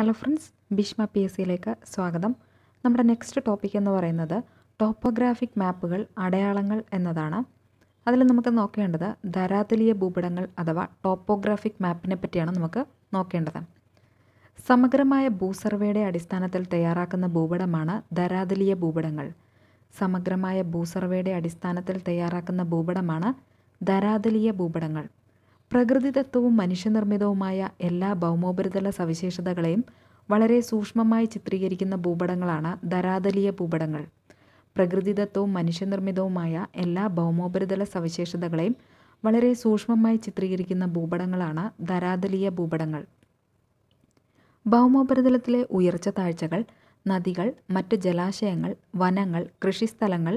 hello friends Bhishma P S സിയിലേക്ക് സ്വാഗതം നമ്മുടെ നെക്സ്റ്റ് ടോപ്പിക് എന്ന് പറയുന്നത് ടോപ്പോഗ്രാഫിക് മാപ്പുകൾ അടയാളങ്ങൾ എന്നതാണ് അതിൽ നമുക്ക് നോക്കേണ്ടത് ധരാതലീയ ഭൂപടങ്ങൾ അഥവാ ടോപ്പോഗ്രാഫിക് മാപ്പിനെ പറ്റിയാണ് നമുക്ക് നോക്കേണ്ടത് സമഗ്രമായ ഭൂസർവേയുടെ അടിസ്ഥാനത്തിൽ തയ്യാറാക്കുന്ന ഭൂപടമാണ് ധരാതലീയ ഭൂപടങ്ങൾ സമഗ്രമായ ഭൂസർവേയുടെ അടിസ്ഥാനത്തിൽ തയ്യാറാക്കുന്ന ഭൂപടമാണ് ധരാതലീയ ഭൂപടങ്ങൾ പ്രകൃതിദത്തവും മനുഷ്യനിർമ്മിതവുമായ എല്ലാ ഭൗമോപരിതല സവിശേഷതകളെയും വളരെ സൂക്ഷ്മമായി ചിത്രീകരിക്കുന്ന ഭൂപടങ്ങളാണ് ധരാതലീയ ഭൂപടങ്ങൾ പ്രകൃതിദത്തവും മനുഷ്യനിർമ്മിതവുമായ എല്ലാ ഭൗമോപരിതല സവിശേഷതകളെയും വളരെ സൂക്ഷ്മമായി ചിത്രീകരിക്കുന്ന ഭൂപടങ്ങളാണ് ധരാതലീയ ഭൂപടങ്ങൾ ഭൗമോപരിതലത്തിലെ ഉയർച്ച താഴ്ചകൾ നദികൾ മറ്റ് ജലാശയങ്ങൾ വനങ്ങൾ കൃഷിസ്ഥലങ്ങൾ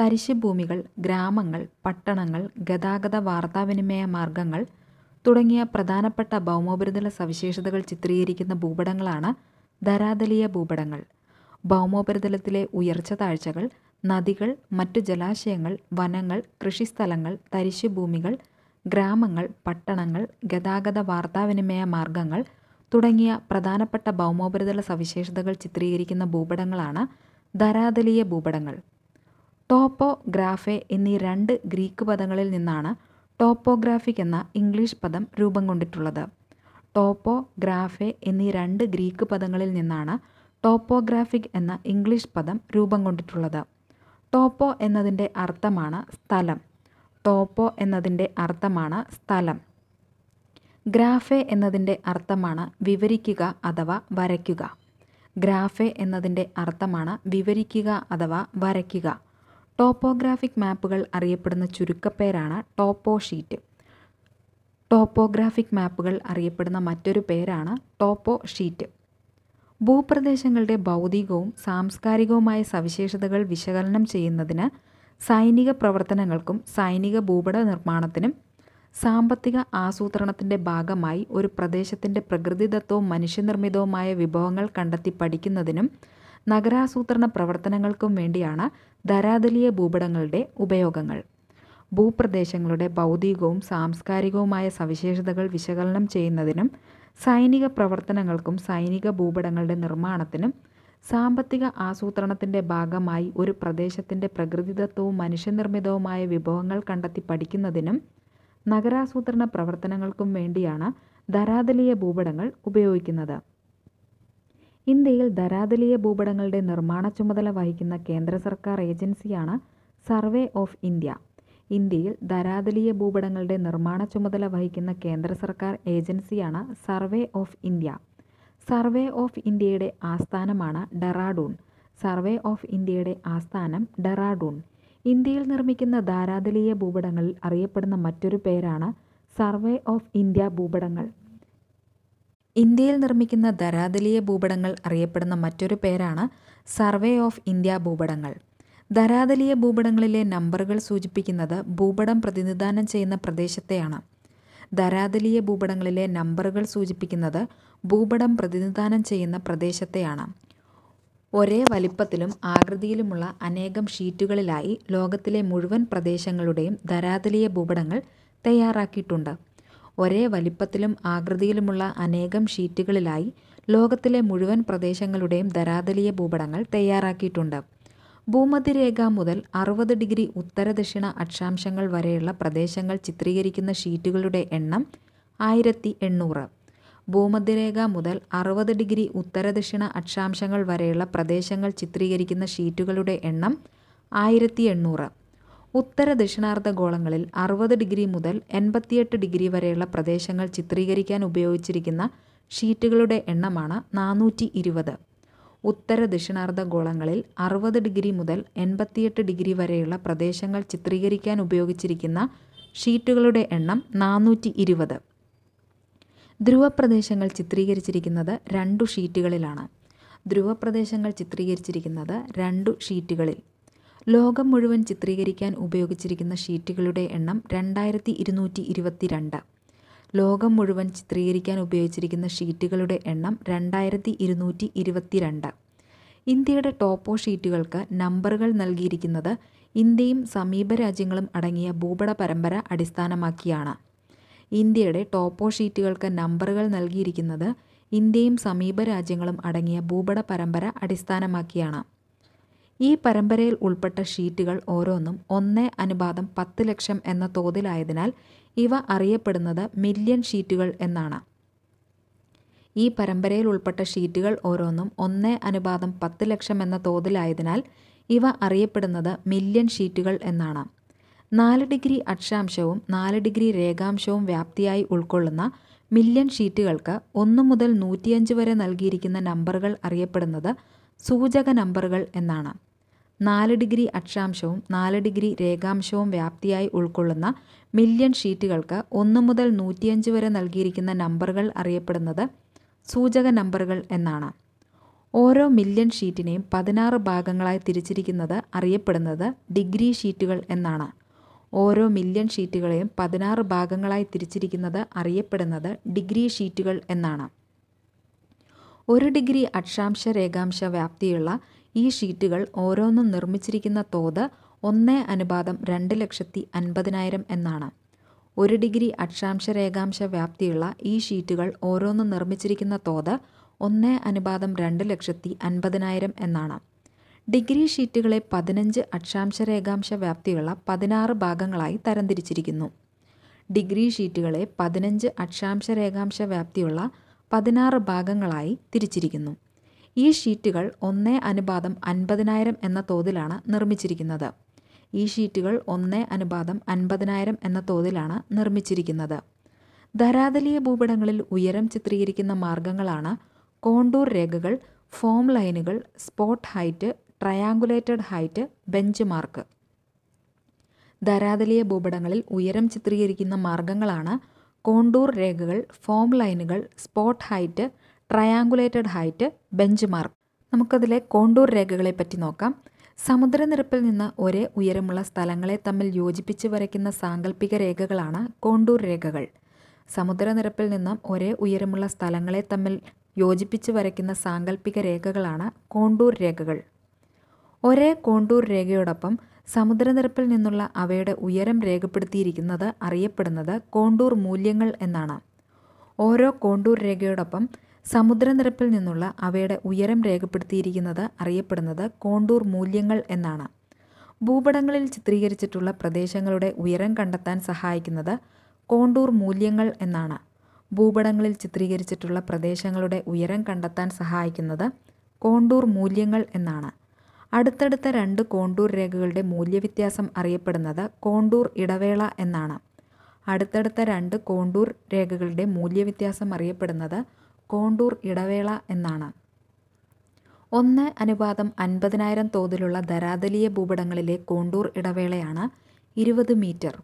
തരിശുഭൂമികൾ ഗ്രാമങ്ങൾ പട്ടണങ്ങൾ ഗതാഗത വാർത്താവിനിമയ മാർഗങ്ങൾ തുടങ്ങിയ പ്രധാനപ്പെട്ട ഭൗമോപരിതല സവിശേഷതകൾ ചിത്രീകരിക്കുന്ന ഭൂപടങ്ങളാണ് ധരാതലീയ ഭൂപടങ്ങൾ ഭൗമോപരിതലത്തിലെ ഉയർച്ച താഴ്ചകൾ നദികൾ മറ്റു ജലാശയങ്ങൾ വനങ്ങൾ കൃഷിസ്ഥലങ്ങൾ തരിശുഭൂമികൾ ഗ്രാമങ്ങൾ പട്ടണങ്ങൾ ഗതാഗത വാർത്താവിനിമയ മാർഗങ്ങൾ തുടങ്ങിയ പ്രധാനപ്പെട്ട ഭൗമോപരിതല സവിശേഷതകൾ ചിത്രീകരിക്കുന്ന ഭൂപടങ്ങളാണ് ധരാതലീയ ഭൂപടങ്ങൾ ടോപ്പോ ഗ്രാഫെ എന്നീ രണ്ട് ഗ്രീക്ക് പദങ്ങളിൽ നിന്നാണ് ടോപ്പോഗ്രാഫിക് എന്ന ഇംഗ്ലീഷ് പദം രൂപം കൊണ്ടിട്ടുള്ളത് ടോപ്പോ ഗ്രാഫെ എന്നീ രണ്ട് ഗ്രീക്ക് പദങ്ങളിൽ നിന്നാണ് ടോപ്പോഗ്രാഫിക് എന്ന ഇംഗ്ലീഷ് പദം രൂപം കൊണ്ടിട്ടുള്ളത് ടോപ്പോ എന്നതിൻ്റെ അർത്ഥമാണ് സ്ഥലം ടോപ്പോ എന്നതിൻ്റെ അർത്ഥമാണ് സ്ഥലം ഗ്രാഫെ എന്നതിൻ്റെ അർത്ഥമാണ് വിവരിക്കുക അഥവാ വരയ്ക്കുക ഗ്രാഫെ എന്നതിൻ്റെ അർത്ഥമാണ് വിവരിക്കുക അഥവാ വരയ്ക്കുക ടോപ്പോഗ്രാഫിക് മാപ്പുകൾ അറിയപ്പെടുന്ന ചുരുക്കപ്പേരാണ് ടോപ്പോ ഷീറ്റ് ടോപ്പോഗ്രാഫിക് മാപ്പുകൾ അറിയപ്പെടുന്ന മറ്റൊരു പേരാണ് ടോപ്പോ ഷീറ്റ് ഭൂപ്രദേശങ്ങളുടെ ഭൗതികവും സാംസ്കാരികവുമായ സവിശേഷതകൾ വിശകലനം ചെയ്യുന്നതിന് സൈനിക പ്രവർത്തനങ്ങൾക്കും സൈനിക ഭൂപട നിർമ്മാണത്തിനും സാമ്പത്തിക ആസൂത്രണത്തിൻ്റെ ഭാഗമായി ഒരു പ്രദേശത്തിൻ്റെ പ്രകൃതിദത്തവും മനുഷ്യനിർമ്മിതവുമായ വിഭവങ്ങൾ കണ്ടെത്തി പഠിക്കുന്നതിനും നഗരാസൂത്രണ പ്രവർത്തനങ്ങൾക്കും വേണ്ടിയാണ് ധരാതലീയ ഭൂപടങ്ങളുടെ ഉപയോഗങ്ങൾ ഭൂപ്രദേശങ്ങളുടെ ഭൗതികവും സാംസ്കാരികവുമായ സവിശേഷതകൾ വിശകലനം ചെയ്യുന്നതിനും സൈനിക പ്രവർത്തനങ്ങൾക്കും സൈനിക ഭൂപടങ്ങളുടെ നിർമ്മാണത്തിനും സാമ്പത്തിക ആസൂത്രണത്തിൻ്റെ ഭാഗമായി ഒരു പ്രദേശത്തിൻ്റെ പ്രകൃതിദത്തവും മനുഷ്യനിർമ്മിതവുമായ വിഭവങ്ങൾ കണ്ടെത്തി പഠിക്കുന്നതിനും നഗരാസൂത്രണ പ്രവർത്തനങ്ങൾക്കും വേണ്ടിയാണ് ധരാതലീയ ഭൂപടങ്ങൾ ഉപയോഗിക്കുന്നത് ഇന്ത്യയിൽ ധരാതലീയ ഭൂപടങ്ങളുടെ നിർമ്മാണ ചുമതല വഹിക്കുന്ന കേന്ദ്ര സർക്കാർ ഏജൻസിയാണ് സർവേ ഓഫ് ഇന്ത്യ ഇന്ത്യയിൽ ധരാതലീയ ഭൂപടങ്ങളുടെ നിർമ്മാണ ചുമതല വഹിക്കുന്ന കേന്ദ്ര സർക്കാർ ഏജൻസിയാണ് survey of India survey of ഇന്ത്യയുടെ ആസ്ഥാനമാണ് ഡെറാഡൂൺ സർവേ ഓഫ് ഇന്ത്യയുടെ ആസ്ഥാനം ഡെറാഡൂൺ ഇന്ത്യയിൽ നിർമ്മിക്കുന്ന ധാരാതലീയ ഭൂപടങ്ങളിൽ അറിയപ്പെടുന്ന മറ്റൊരു പേരാണ് സർവേ ഓഫ് ഇന്ത്യ ഭൂപടങ്ങൾ ഇന്ത്യയിൽ നിർമ്മിക്കുന്ന ധരാതലീയ ഭൂപടങ്ങൾ അറിയപ്പെടുന്ന മറ്റൊരു പേരാണ് സർവേ ഓഫ് ഇന്ത്യ ഭൂപടങ്ങൾ ധരാതലീയ ഭൂപടങ്ങളിലെ നമ്പറുകൾ സൂചിപ്പിക്കുന്നത് ഭൂപടം പ്രതിനിധാനം ചെയ്യുന്ന പ്രദേശത്തെയാണ് ധരാതലീയ ഭൂപടങ്ങളിലെ നമ്പറുകൾ സൂചിപ്പിക്കുന്നത് ഭൂപടം പ്രതിനിധാനം ചെയ്യുന്ന പ്രദേശത്തെയാണ് ഒരേ വലിപ്പത്തിലും ആകൃതിയിലുമുള്ള അനേകം ഷീറ്റുകളിലായി ലോകത്തിലെ മുഴുവൻ പ്രദേശങ്ങളുടെയും ധരാതലീയ ഭൂപടങ്ങൾ തയ്യാറാക്കിയിട്ടുണ്ട് ഒരേ വലിപ്പത്തിലും ആകൃതിയിലുമുള്ള അനേകം ഷീറ്റുകളിലായി ലോകത്തിലെ മുഴുവൻ പ്രദേശങ്ങളുടെയും ധരാതലീയ ഭൂപടങ്ങൾ തയ്യാറാക്കിയിട്ടുണ്ട് ഭൂമധ്യരേഖ മുതൽ അറുപത് ഡിഗ്രി ഉത്തരദക്ഷിണ അക്ഷാംശങ്ങൾ വരെയുള്ള പ്രദേശങ്ങൾ ചിത്രീകരിക്കുന്ന ഷീറ്റുകളുടെ എണ്ണം ആയിരത്തി എണ്ണൂറ് ഭൂമധ്യരേഖ മുതൽ അറുപത് ഡിഗ്രി ഉത്തരദക്ഷിണ അക്ഷാംശങ്ങൾ വരെയുള്ള പ്രദേശങ്ങൾ ചിത്രീകരിക്കുന്ന ഷീറ്റുകളുടെ എണ്ണം ആയിരത്തി എണ്ണൂറ് ഉത്തര ദക്ഷിണാർദ്ധഗോളങ്ങളിൽ അറുപത് ഡിഗ്രി മുതൽ എൺപത്തിയെട്ട് ഡിഗ്രി വരെയുള്ള പ്രദേശങ്ങൾ ചിത്രീകരിക്കാൻ ഉപയോഗിച്ചിരിക്കുന്ന ഷീറ്റുകളുടെ എണ്ണമാണ് നാനൂറ്റി ഇരുപത് ഉത്തര ദക്ഷിണാർദ്ധഗോളങ്ങളിൽ അറുപത് ഡിഗ്രി മുതൽ എൺപത്തിയെട്ട് ഡിഗ്രി വരെയുള്ള പ്രദേശങ്ങൾ ചിത്രീകരിക്കാൻ ഉപയോഗിച്ചിരിക്കുന്ന ഷീറ്റുകളുടെ എണ്ണം നാനൂറ്റി ഇരുപത് ധ്രുവപ്രദേശങ്ങൾ ചിത്രീകരിച്ചിരിക്കുന്നത് രണ്ടു ഷീറ്റുകളിലാണ് ധ്രുവപ്രദേശങ്ങൾ ചിത്രീകരിച്ചിരിക്കുന്നത് രണ്ടു ഷീറ്റുകളിൽ ലോകം മുഴുവൻ ചിത്രീകരിക്കാൻ ഉപയോഗിച്ചിരിക്കുന്ന ഷീറ്റുകളുടെ എണ്ണം രണ്ടായിരത്തി ഇരുന്നൂറ്റി ഇരുപത്തിരണ്ട് ലോകം മുഴുവൻ ചിത്രീകരിക്കാൻ ഉപയോഗിച്ചിരിക്കുന്ന ഷീറ്റുകളുടെ എണ്ണം രണ്ടായിരത്തി ഇരുന്നൂറ്റി ഇരുപത്തിരണ്ട് ഇന്ത്യയുടെ ടോപ്പോ ഷീറ്റുകൾക്ക് നമ്പറുകൾ നൽകിയിരിക്കുന്നത് ഇന്ത്യയും സമീപ രാജ്യങ്ങളും അടങ്ങിയ ഭൂപട പരമ്പര അടിസ്ഥാനമാക്കിയാണ് ഇന്ത്യയുടെ ടോപ്പോ ഷീറ്റുകൾക്ക് നമ്പറുകൾ നൽകിയിരിക്കുന്നത് ഇന്ത്യയും സമീപ രാജ്യങ്ങളും അടങ്ങിയ ഭൂപട പരമ്പര അടിസ്ഥാനമാക്കിയാണ് ഈ പരമ്പരയിൽ ഉൾപ്പെട്ട ഷീറ്റുകൾ ഓരോന്നും ഒന്നേ അനുപാതം പത്ത് ലക്ഷം എന്ന തോതിലായതിനാൽ ഇവ അറിയപ്പെടുന്നത് മില്യൺ ഷീറ്റുകൾ എന്നാണ് ഈ പരമ്പരയിൽ ഉൾപ്പെട്ട ഷീറ്റുകൾ ഓരോന്നും ഒന്നേ അനുപാതം പത്ത് ലക്ഷം എന്ന തോതിലായതിനാൽ ഇവ അറിയപ്പെടുന്നത് മില്യൺ ഷീറ്റുകൾ എന്നാണ് നാല് ഡിഗ്രി അക്ഷാംശവും നാല് ഡിഗ്രി രേഖാംശവും വ്യാപ്തിയായി ഉൾക്കൊള്ളുന്ന മില്യൺ ഷീറ്റുകൾക്ക് ഒന്ന് മുതൽ നൂറ്റിയഞ്ച് വരെ നൽകിയിരിക്കുന്ന നമ്പറുകൾ അറിയപ്പെടുന്നത് സൂചക നമ്പറുകൾ എന്നാണ് നാല് ഡിഗ്രി അക്ഷാംശവും നാല് ഡിഗ്രി രേഖാംശവും വ്യാപ്തിയായി ഉൾക്കൊള്ളുന്ന മില്യൺ ഷീറ്റുകൾക്ക് ഒന്ന് മുതൽ നൂറ്റിയഞ്ച് വരെ നൽകിയിരിക്കുന്ന നമ്പറുകൾ അറിയപ്പെടുന്നത് സൂചക നമ്പറുകൾ എന്നാണ് ഓരോ മില്യൺ ഷീറ്റിനെയും പതിനാറ് ഭാഗങ്ങളായി തിരിച്ചിരിക്കുന്നത് അറിയപ്പെടുന്നത് ഡിഗ്രി ഷീറ്റുകൾ എന്നാണ് ഓരോ മില്യൺ ഷീറ്റുകളെയും പതിനാറ് ഭാഗങ്ങളായി തിരിച്ചിരിക്കുന്നത് അറിയപ്പെടുന്നത് ഡിഗ്രി ഷീറ്റുകൾ എന്നാണ് ഒരു ഡിഗ്രി അക്ഷാംശ രേഖാംശ വ്യാപ്തിയുള്ള ഈ ഷീറ്റുകൾ ഓരോന്നും നിർമ്മിച്ചിരിക്കുന്ന തോത് ഒന്ന് അനുപാതം രണ്ട് ലക്ഷത്തി അൻപതിനായിരം എന്നാണ് ഒരു ഡിഗ്രി അക്ഷാംശ രേഖാംശ വ്യാപ്തിയുള്ള ഈ ഷീറ്റുകൾ ഓരോന്നും നിർമ്മിച്ചിരിക്കുന്ന തോത് ഒന്ന് അനുപാതം രണ്ട് ലക്ഷത്തി അൻപതിനായിരം എന്നാണ് ഡിഗ്രി ഷീറ്റുകളെ പതിനഞ്ച് അക്ഷാംശ രേഖാംശ വ്യാപ്തിയുള്ള പതിനാറ് ഭാഗങ്ങളായി തരംതിരിച്ചിരിക്കുന്നു ഡിഗ്രി ഷീറ്റുകളെ പതിനഞ്ച് അക്ഷാംശ രേഖാംശ വ്യാപ്തിയുള്ള പതിനാറ് ഭാഗങ്ങളായി തിരിച്ചിരിക്കുന്നു ഈ ഷീറ്റുകൾ ഒന്നേ അനുപാതം അൻപതിനായിരം എന്ന തോതിലാണ് നിർമ്മിച്ചിരിക്കുന്നത് ഈ ഷീറ്റുകൾ ഒന്നേ അനുപാതം അൻപതിനായിരം എന്ന തോതിലാണ് നിർമ്മിച്ചിരിക്കുന്നത് ധരാതലീയ ഭൂപടങ്ങളിൽ ഉയരം ചിത്രീകരിക്കുന്ന മാർഗങ്ങളാണ് കോണ്ടൂർ രേഖകൾ ഫോം ലൈനുകൾ spot height triangulated height bench mark ധരാതലീയ ഭൂപടങ്ങളിൽ ഉയരം ചിത്രീകരിക്കുന്ന മാർഗങ്ങളാണ് കോണ്ടൂർ രേഖകൾ ഫോം ലൈനുകൾ spot height triangulated height bench mark നമുക്കതിലെ കോണ്ടൂർ രേഖകളെ പറ്റി നോക്കാം സമുദ്രനിരപ്പിൽ നിന്ന് ഒരേ ഉയരമുള്ള സ്ഥലങ്ങളെ തമ്മിൽ യോജിപ്പിച്ച് വരയ്ക്കുന്ന സാങ്കല്പിക രേഖകളാണ് കോണ്ടൂർ രേഖകൾ സമുദ്രനിരപ്പിൽ നിന്നും ഒരേ ഉയരമുള്ള സ്ഥലങ്ങളെ തമ്മിൽ യോജിപ്പിച്ച് വരയ്ക്കുന്ന സാങ്കല്പിക രേഖകളാണ് കോണ്ടൂർ രേഖകൾ ഒരേ കോണ്ടൂർ രേഖയോടൊപ്പം സമുദ്രനിരപ്പിൽ നിന്നുള്ള അവയുടെ ഉയരം രേഖപ്പെടുത്തിയിരിക്കുന്നത് അറിയപ്പെടുന്നത് കോണ്ടൂർ മൂല്യങ്ങൾ എന്നാണ് ഓരോ കോണ്ടൂർ രേഖയോടൊപ്പം സമുദ്രനിരപ്പിൽ നിന്നുള്ള അവയുടെ ഉയരം രേഖപ്പെടുത്തിയിരിക്കുന്നത് അറിയപ്പെടുന്നത് കോണ്ടൂർ മൂല്യങ്ങൾ എന്നാണ് ഭൂപടങ്ങളിൽ ചിത്രീകരിച്ചിട്ടുള്ള പ്രദേശങ്ങളുടെ ഉയരം കണ്ടെത്താൻ സഹായിക്കുന്നത് കോണ്ടൂർ മൂല്യങ്ങൾ എന്നാണ് ഭൂപടങ്ങളിൽ ചിത്രീകരിച്ചിട്ടുള്ള പ്രദേശങ്ങളുടെ ഉയരം കണ്ടെത്താൻ സഹായിക്കുന്നത് കോണ്ടൂർ മൂല്യങ്ങൾ എന്നാണ് അടുത്തടുത്ത രണ്ട് കോണ്ടൂർ രേഖകളുടെ മൂല്യവ്യത്യാസം അറിയപ്പെടുന്നത് കോണ്ടൂർ ഇടവേള എന്നാണ് അടുത്തടുത്ത രണ്ട് കോണ്ടൂർ രേഖകളുടെ മൂല്യവ്യത്യാസം അറിയപ്പെടുന്നത് കോണ്ടൂർ ഇടവേള എന്നാണ് ഒന്ന് അനുപാതം അൻപതിനായിരം തോതിലുള്ള ധരാതലീയ ഭൂപടങ്ങളിലെ കോണ്ടൂർ ഇടവേളയാണ് ഇരുപത് മീറ്റർ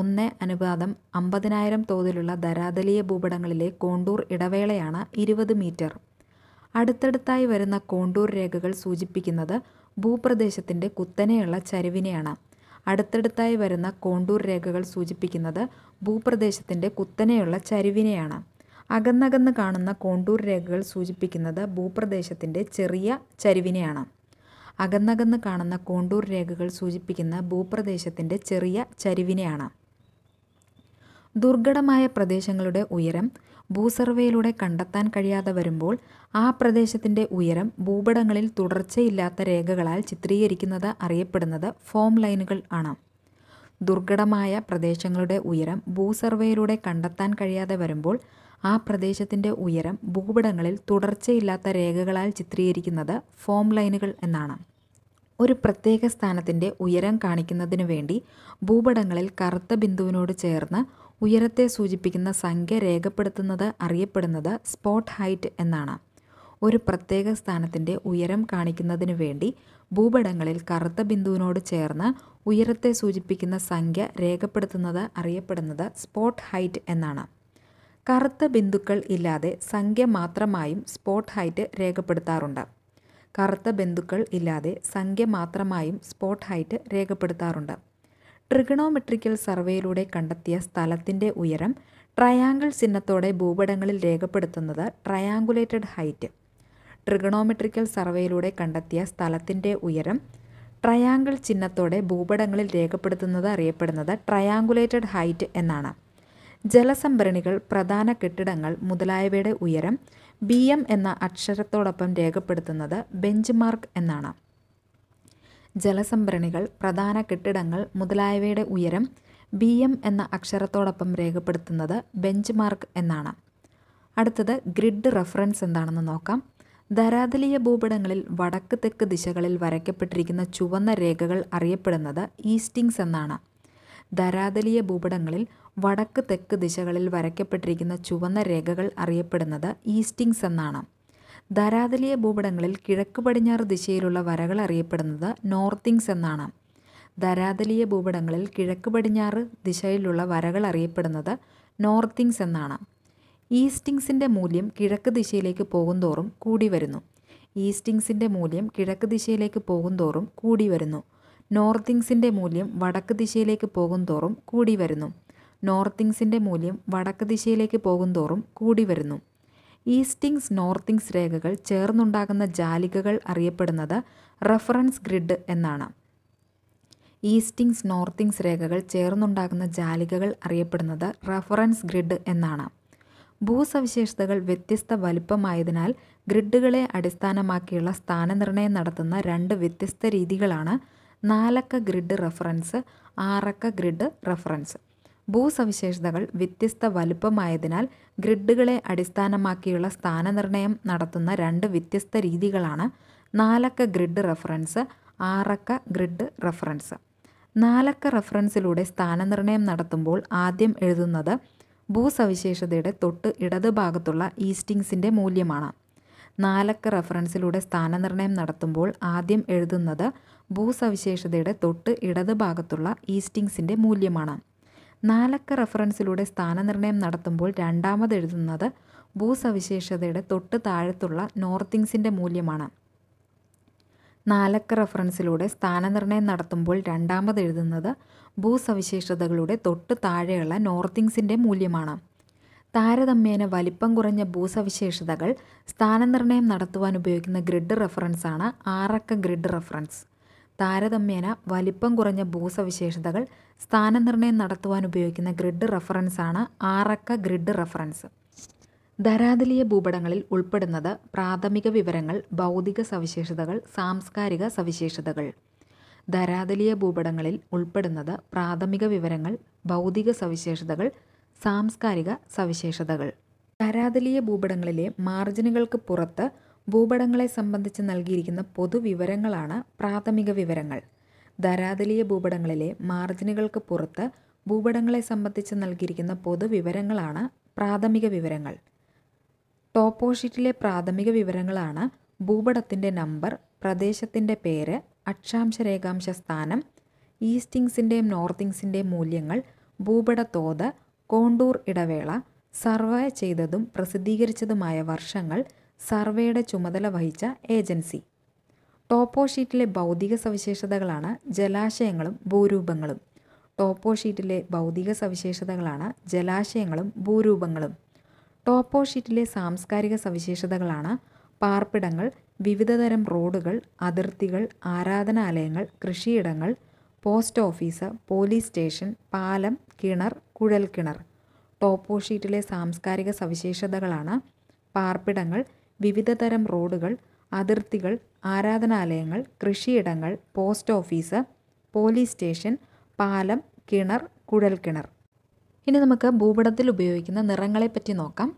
ഒന്ന് അനുപാതം അമ്പതിനായിരം തോതിലുള്ള ധരാതലീയ ഭൂപടങ്ങളിലെ കോണ്ടൂർ ഇടവേളയാണ് ഇരുപത് മീറ്റർ അടുത്തടുത്തായി വരുന്ന കോണ്ടൂർ രേഖകൾ സൂചിപ്പിക്കുന്നത് ഭൂപ്രദേശത്തിൻ്റെ കുത്തനെയുള്ള ചരിവിനെയാണ് അടുത്തടുത്തായി വരുന്ന കോണ്ടൂർ രേഖകൾ സൂചിപ്പിക്കുന്നത് ഭൂപ്രദേശത്തിൻ്റെ കുത്തനെയുള്ള ചരിവിനെയാണ് അകന്നകന്ന് കാണുന്ന കോണ്ടൂർ രേഖകൾ സൂചിപ്പിക്കുന്നത് ഭൂപ്രദേശത്തിൻ്റെ ചെറിയ ചരിവിനെയാണ് അകന്നകന്ന് കാണുന്ന കോണ്ടൂർ രേഖകൾ സൂചിപ്പിക്കുന്ന ഭൂപ്രദേശത്തിൻ്റെ ചെറിയ ചരിവിനെയാണ് ദുർഘടമായ പ്രദേശങ്ങളുടെ ഉയരം ഭൂസർവേയിലൂടെ കണ്ടെത്താൻ കഴിയാതെ വരുമ്പോൾ ആ പ്രദേശത്തിൻ്റെ ഉയരം ഭൂപടങ്ങളിൽ തുടർച്ചയില്ലാത്ത രേഖകളാൽ ചിത്രീകരിക്കുന്നത് അറിയപ്പെടുന്നത് ഫോം ലൈനുകൾ ആണ് ദുർഘടമായ പ്രദേശങ്ങളുടെ ഉയരം ഭൂസർവേയിലൂടെ കണ്ടെത്താൻ കഴിയാതെ വരുമ്പോൾ ആ പ്രദേശത്തിൻ്റെ ഉയരം ഭൂപടങ്ങളിൽ തുടർച്ചയില്ലാത്ത രേഖകളാൽ ചിത്രീകരിക്കുന്നത് ഫോം ലൈനുകൾ എന്നാണ് ഒരു പ്രത്യേക സ്ഥാനത്തിൻ്റെ ഉയരം കാണിക്കുന്നതിനു വേണ്ടി ഭൂപടങ്ങളിൽ കറുത്ത ബിന്ദുവിനോട് ചേർന്ന് ഉയരത്തെ സൂചിപ്പിക്കുന്ന സംഖ്യ രേഖപ്പെടുത്തുന്നത് അറിയപ്പെടുന്നത് സ്പോട്ട് ഹൈറ്റ് എന്നാണ് ഒരു പ്രത്യേക സ്ഥാനത്തിൻ്റെ ഉയരം കാണിക്കുന്നതിനു വേണ്ടി ഭൂപടങ്ങളിൽ കറുത്ത ബിന്ദുവിനോട് ചേർന്ന് ഉയരത്തെ സൂചിപ്പിക്കുന്ന സംഖ്യ രേഖപ്പെടുത്തുന്നത് അറിയപ്പെടുന്നത് സ്പോട്ട് ഹൈറ്റ് എന്നാണ് കറുത്ത ബിന്ദുക്കൾ ഇല്ലാതെ സംഖ്യ മാത്രമായും സ്പോട്ട് ഹൈറ്റ് രേഖപ്പെടുത്താറുണ്ട് കറുത്ത ബിന്ദുക്കൾ ഇല്ലാതെ സംഖ്യ മാത്രമായും സ്പോട്ട് ഹൈറ്റ് രേഖപ്പെടുത്താറുണ്ട് ട്രിഗണോമെട്രിക്കൽ സർവേയിലൂടെ കണ്ടെത്തിയ സ്ഥലത്തിൻ്റെ ഉയരം ട്രയാങ്കിൾ ചിഹ്നത്തോടെ ഭൂപടങ്ങളിൽ രേഖപ്പെടുത്തുന്നത് ട്രയാങ്കുലേറ്റഡ് ഹൈറ്റ് ട്രിഗണോമെട്രിക്കൽ സർവേയിലൂടെ കണ്ടെത്തിയ സ്ഥലത്തിൻ്റെ ഉയരം ട്രയാങ്കിൾ ചിഹ്നത്തോടെ ഭൂപടങ്ങളിൽ രേഖപ്പെടുത്തുന്നത് അറിയപ്പെടുന്നത് ട്രയാങ്കുലേറ്റഡ് ഹൈറ്റ് എന്നാണ് ജലസംഭരണികൾ പ്രധാന കെട്ടിടങ്ങൾ മുതലായവയുടെ ഉയരം ബി എം എന്ന അക്ഷരത്തോടൊപ്പം രേഖപ്പെടുത്തുന്നത് ബെഞ്ച് മാർക്ക് എന്നാണ് ജലസംഭരണികൾ പ്രധാന കെട്ടിടങ്ങൾ മുതലായവയുടെ ഉയരം ബി എം എന്ന അക്ഷരത്തോടൊപ്പം രേഖപ്പെടുത്തുന്നത് ബെഞ്ച് മാർക്ക് എന്നാണ് അടുത്തത് ഗ്രിഡ് റെഫറൻസ് എന്താണെന്ന് നോക്കാം ധരാതലീയ ഭൂപടങ്ങളിൽ വടക്ക് തെക്ക് ദിശകളിൽ വരയ്ക്കപ്പെട്ടിരിക്കുന്ന ചുവന്ന രേഖകൾ അറിയപ്പെടുന്നത് ഈസ്റ്റിങ്സ് എന്നാണ് ധരാതലീയ ഭൂപടങ്ങളിൽ വടക്ക് തെക്ക് ദിശകളിൽ വരയ്ക്കപ്പെട്ടിരിക്കുന്ന ചുവന്ന രേഖകൾ അറിയപ്പെടുന്നത് ഈസ്റ്റിങ്സ് എന്നാണ് ധരാതലീയ ഭൂപടങ്ങളിൽ കിഴക്ക് പടിഞ്ഞാറ് ദിശയിലുള്ള വരകൾ അറിയപ്പെടുന്നത് നോർത്തിങ്സ് എന്നാണ് ധരാതലീയ ഭൂപടങ്ങളിൽ കിഴക്ക് പടിഞ്ഞാറ് ദിശയിലുള്ള വരകൾ അറിയപ്പെടുന്നത് നോർത്തിങ്സ് എന്നാണ് ഈസ്റ്റിങ്സിൻ്റെ മൂല്യം കിഴക്ക് ദിശയിലേക്ക് പോകുന്തോറും കൂടി വരുന്നു ഈസ്റ്റിങ്സിൻ്റെ മൂല്യം കിഴക്ക് ദിശയിലേക്ക് പോകുന്തോറും കൂടി വരുന്നു നോർത്തിങ്സിൻ്റെ മൂല്യം വടക്ക് ദിശയിലേക്ക് പോകുന്തോറും കൂടി വരുന്നു നോർത്തിങ്സിൻ്റെ മൂല്യം വടക്ക് ദിശയിലേക്ക് പോകുന്തോറും കൂടി വരുന്നു ഈസ്റ്റിങ്സ് നോർത്തിങ്സ് രേഖകൾ ചേർന്നുണ്ടാകുന്ന ജാലികകൾ അറിയപ്പെടുന്നത് റഫറൻസ് ഗ്രിഡ് എന്നാണ് ഈസ്റ്റിങ്സ് നോർത്തിങ്സ് രേഖകൾ ചേർന്നുണ്ടാകുന്ന ജാലികകൾ അറിയപ്പെടുന്നത് റഫറൻസ് ഗ്രിഡ് എന്നാണ് ഭൂസവിശേഷതകൾ വ്യത്യസ്ത വലുപ്പമായതിനാൽ ഗ്രിഡുകളെ അടിസ്ഥാനമാക്കിയുള്ള സ്ഥാനനിർണ്ണയം നടത്തുന്ന രണ്ട് വ്യത്യസ്ത രീതികളാണ് നാലക്ക ഗ്രിഡ് റഫറൻസ് ആറക്ക ഗ്രിഡ് റഫറൻസ് ഭൂസവിശേഷതകൾ വ്യത്യസ്ത വലുപ്പമായതിനാൽ ഗ്രിഡുകളെ അടിസ്ഥാനമാക്കിയുള്ള സ്ഥാനനിർണ്ണയം നടത്തുന്ന രണ്ട് വ്യത്യസ്ത രീതികളാണ് നാലക്ക ഗ്രിഡ് റഫറൻസ് ആറക്ക ഗ്രിഡ് റഫറൻസ് നാലക്ക റഫറൻസിലൂടെ സ്ഥാനനിർണ്ണയം നടത്തുമ്പോൾ ആദ്യം എഴുതുന്നത് ഭൂസവിശേഷതയുടെ തൊട്ട് ഇടതുഭാഗത്തുള്ള ഈസ്റ്റിങ്സിൻ്റെ മൂല്യമാണ് നാലക്ക റഫറൻസിലൂടെ സ്ഥാനനിർണ്ണയം നടത്തുമ്പോൾ ആദ്യം എഴുതുന്നത് ഭൂസവിശേഷതയുടെ തൊട്ട് ഇടതുഭാഗത്തുള്ള ഈസ്റ്റിങ്സിൻ്റെ മൂല്യമാണ് നാലക്ക റെഫറൻസിലൂടെ സ്ഥാനനിർണയം നടത്തുമ്പോൾ രണ്ടാമത് എഴുതുന്നത് ഭൂസവിശേഷതയുടെ തൊട്ട് താഴത്തുള്ള നോർത്തിങ്സിൻ്റെ മൂല്യമാണ് നാലക്ക റെഫറൻസിലൂടെ സ്ഥാനനിർണയം നടത്തുമ്പോൾ രണ്ടാമത് എഴുതുന്നത് ഭൂസവിശേഷതകളുടെ തൊട്ട് താഴെയുള്ള നോർത്തിങ്സിൻ്റെ മൂല്യമാണ് താരതമ്യേന വലിപ്പം കുറഞ്ഞ ഭൂസവിശേഷതകൾ സ്ഥാനനിർണയം നടത്തുവാൻ ഉപയോഗിക്കുന്ന ഗ്രിഡ് റഫറൻസാണ് ആറക്ക ഗ്രിഡ് റെഫറൻസ് താരതമ്യേന വലിപ്പം കുറഞ്ഞ ഭൂസവിശേഷതകൾ സ്ഥാനനിർണ്ണയം നടത്തുവാൻ ഉപയോഗിക്കുന്ന ഗ്രിഡ് റഫറൻസാണ് ആറക്ക ഗ്രിഡ് റഫറൻസ് ധരാതലീയ ഭൂപടങ്ങളിൽ ഉൾപ്പെടുന്നത് പ്രാഥമിക വിവരങ്ങൾ ഭൗതിക സവിശേഷതകൾ സാംസ്കാരിക സവിശേഷതകൾ ധരാതലീയ ഭൂപടങ്ങളിൽ ഉൾപ്പെടുന്നത് പ്രാഥമിക വിവരങ്ങൾ ഭൗതിക സവിശേഷതകൾ സാംസ്കാരിക സവിശേഷതകൾ ധരാതലീയ ഭൂപടങ്ങളിലെ മാർജിനുകൾക്ക് പുറത്ത് ഭൂപടങ്ങളെ സംബന്ധിച്ച് നൽകിയിരിക്കുന്ന പൊതുവിവരങ്ങളാണ് പ്രാഥമിക വിവരങ്ങൾ ധരാതലീയ ഭൂപടങ്ങളിലെ മാർജിനുകൾക്ക് പുറത്ത് ഭൂപടങ്ങളെ സംബന്ധിച്ച് നൽകിയിരിക്കുന്ന പൊതുവിവരങ്ങളാണ് പ്രാഥമിക വിവരങ്ങൾ ടോപ്പോ ഷീറ്റിലെ പ്രാഥമിക വിവരങ്ങളാണ് ഭൂപടത്തിൻ്റെ നമ്പർ പ്രദേശത്തിൻ്റെ പേര് അക്ഷാംശ രേഖാംശ സ്ഥാനം ഈസ്റ്റിങ്സിൻ്റെയും നോർത്തിങ്സിൻ്റെയും മൂല്യങ്ങൾ ഭൂപട തോത് കോണ്ടൂർ ഇടവേള സർവേ ചെയ്തതും പ്രസിദ്ധീകരിച്ചതുമായ വർഷങ്ങൾ സർവേയുടെ ചുമതല വഹിച്ച ഏജൻസി ടോപ്പോ ഷീറ്റിലെ ഭൗതിക സവിശേഷതകളാണ് ജലാശയങ്ങളും ഭൂരൂപങ്ങളും ടോപ്പോ ഷീറ്റിലെ ഭൗതിക സവിശേഷതകളാണ് ജലാശയങ്ങളും ഭൂരൂപങ്ങളും ടോപ്പോ ഷീറ്റിലെ സാംസ്കാരിക സവിശേഷതകളാണ് പാർപ്പിടങ്ങൾ വിവിധതരം റോഡുകൾ അതിർത്തികൾ ആരാധനാലയങ്ങൾ കൃഷിയിടങ്ങൾ പോസ്റ്റ് ഓഫീസ് പോലീസ് സ്റ്റേഷൻ പാലം കിണർ കുഴൽക്കിണർ ടോപ്പോ ഷീറ്റിലെ സാംസ്കാരിക സവിശേഷതകളാണ് പാർപ്പിടങ്ങൾ വിവിധതരം റോഡുകൾ അതിർത്തികൾ ആരാധനാലയങ്ങൾ കൃഷിയിടങ്ങൾ പോസ്റ്റ് ഓഫീസ് പോലീസ് സ്റ്റേഷൻ പാലം കിണർ കുഴൽക്കിണർ ഇനി നമുക്ക് ഭൂപടത്തിൽ ഉപയോഗിക്കുന്ന നിറങ്ങളെപ്പറ്റി നോക്കാം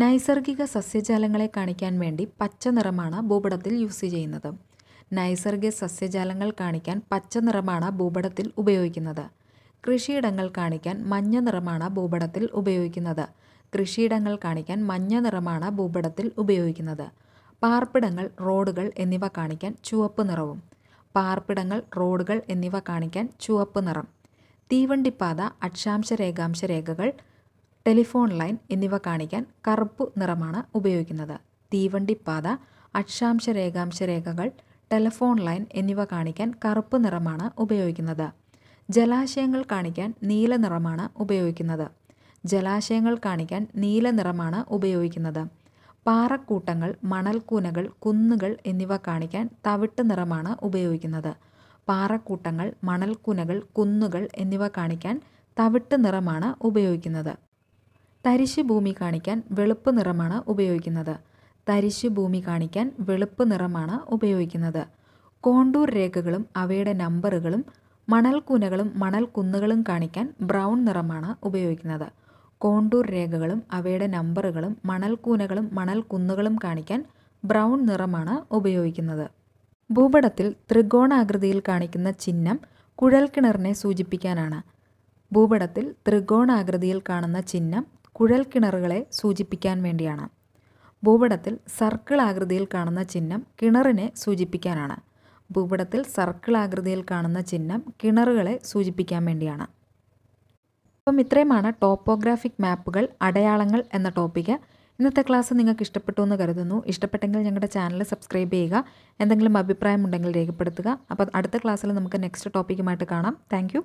നൈസർഗിക സസ്യജാലങ്ങളെ കാണിക്കാൻ വേണ്ടി പച്ച നിറമാണ് ഭൂപടത്തിൽ യൂസ് ചെയ്യുന്നത് നൈസർഗിക സസ്യജാലങ്ങൾ കാണിക്കാൻ പച്ച നിറമാണ് ഭൂപടത്തിൽ ഉപയോഗിക്കുന്നത് കൃഷിയിടങ്ങൾ കാണിക്കാൻ മഞ്ഞ നിറമാണ് ഭൂപടത്തിൽ ഉപയോഗിക്കുന്നത് കൃഷിയിടങ്ങൾ കാണിക്കാൻ മഞ്ഞ നിറമാണ് ഭൂപടത്തിൽ ഉപയോഗിക്കുന്നത് പാർപ്പിടങ്ങൾ റോഡുകൾ എന്നിവ കാണിക്കാൻ ചുവപ്പ് നിറവും പാർപ്പിടങ്ങൾ റോഡുകൾ എന്നിവ കാണിക്കാൻ ചുവപ്പ് നിറം തീവണ്ടിപ്പാത അക്ഷാംശ രേഖാംശ രേഖകൾ ടെലിഫോൺ ലൈൻ എന്നിവ കാണിക്കാൻ കറുപ്പ് നിറമാണ് ഉപയോഗിക്കുന്നത് തീവണ്ടിപ്പാത അക്ഷാംശ രേഖാംശ രേഖകൾ ടെലിഫോൺ ലൈൻ എന്നിവ കാണിക്കാൻ കറുപ്പ് നിറമാണ് ഉപയോഗിക്കുന്നത് ജലാശയങ്ങൾ കാണിക്കാൻ നീല നിറമാണ് ഉപയോഗിക്കുന്നത് ജലാശയങ്ങൾ കാണിക്കാൻ നീല നിറമാണ് ഉപയോഗിക്കുന്നത് പാറക്കൂട്ടങ്ങൾ മണൽക്കൂനകൾ കുന്നുകൾ എന്നിവ കാണിക്കാൻ തവിട്ട് നിറമാണ് ഉപയോഗിക്കുന്നത് പാറക്കൂട്ടങ്ങൾ മണൽക്കുനകൾ കുന്നുകൾ എന്നിവ കാണിക്കാൻ തവിട്ട് നിറമാണ് ഉപയോഗിക്കുന്നത് തരിശ് ഭൂമി കാണിക്കാൻ വെളുപ്പ് നിറമാണ് ഉപയോഗിക്കുന്നത് തരിശ് ഭൂമി കാണിക്കാൻ വെളുപ്പ് നിറമാണ് ഉപയോഗിക്കുന്നത് കോണ്ടൂർ രേഖകളും അവയുടെ നമ്പറുകളും മണൽക്കൂനകളും മണൽക്കുന്നുകളും കാണിക്കാൻ ബ്രൗൺ നിറമാണ് ഉപയോഗിക്കുന്നത് കോണ്ടൂർ രേഖകളും അവയുടെ നമ്പറുകളും മണൽക്കൂനകളും മണൽക്കുന്നുകളും കാണിക്കാൻ ബ്രൗൺ നിറമാണ് ഉപയോഗിക്കുന്നത് ഭൂപടത്തിൽ ത്രികോണാകൃതിയിൽ കാണിക്കുന്ന ചിഹ്നം കുഴൽക്കിണറിനെ സൂചിപ്പിക്കാനാണ് ഭൂപടത്തിൽ ത്രികോണാകൃതിയിൽ കാണുന്ന ചിഹ്നം കുഴൽക്കിണറുകളെ സൂചിപ്പിക്കാൻ വേണ്ടിയാണ് ഭൂപടത്തിൽ സർക്കിൾ ആകൃതിയിൽ കാണുന്ന ചിഹ്നം കിണറിനെ സൂചിപ്പിക്കാനാണ് ഭൂപടത്തിൽ സർക്കിൾ ആകൃതിയിൽ കാണുന്ന ചിഹ്നം കിണറുകളെ സൂചിപ്പിക്കാൻ വേണ്ടിയാണ് അപ്പം ഇത്രയുമാണ് ടോപ്പോഗ്രാഫിക് മാപ്പുകൾ അടയാളങ്ങൾ എന്ന ടോപ്പിക് ഇന്നത്തെ ക്ലാസ് നിങ്ങൾക്ക് ഇഷ്ടപ്പെട്ടു എന്ന് കരുതുന്നു ഇഷ്ടപ്പെട്ടെങ്കിൽ ഞങ്ങളുടെ ചാനൽ സബ്സ്ക്രൈബ് ചെയ്യുക എന്തെങ്കിലും അഭിപ്രായമുണ്ടെങ്കിൽ രേഖപ്പെടുത്തുക അപ്പോൾ അടുത്ത ക്ലാസ്സിൽ നമുക്ക് നെക്സ്റ്റ് ടോപ്പിക്കുമായിട്ട് കാണാം താങ്ക്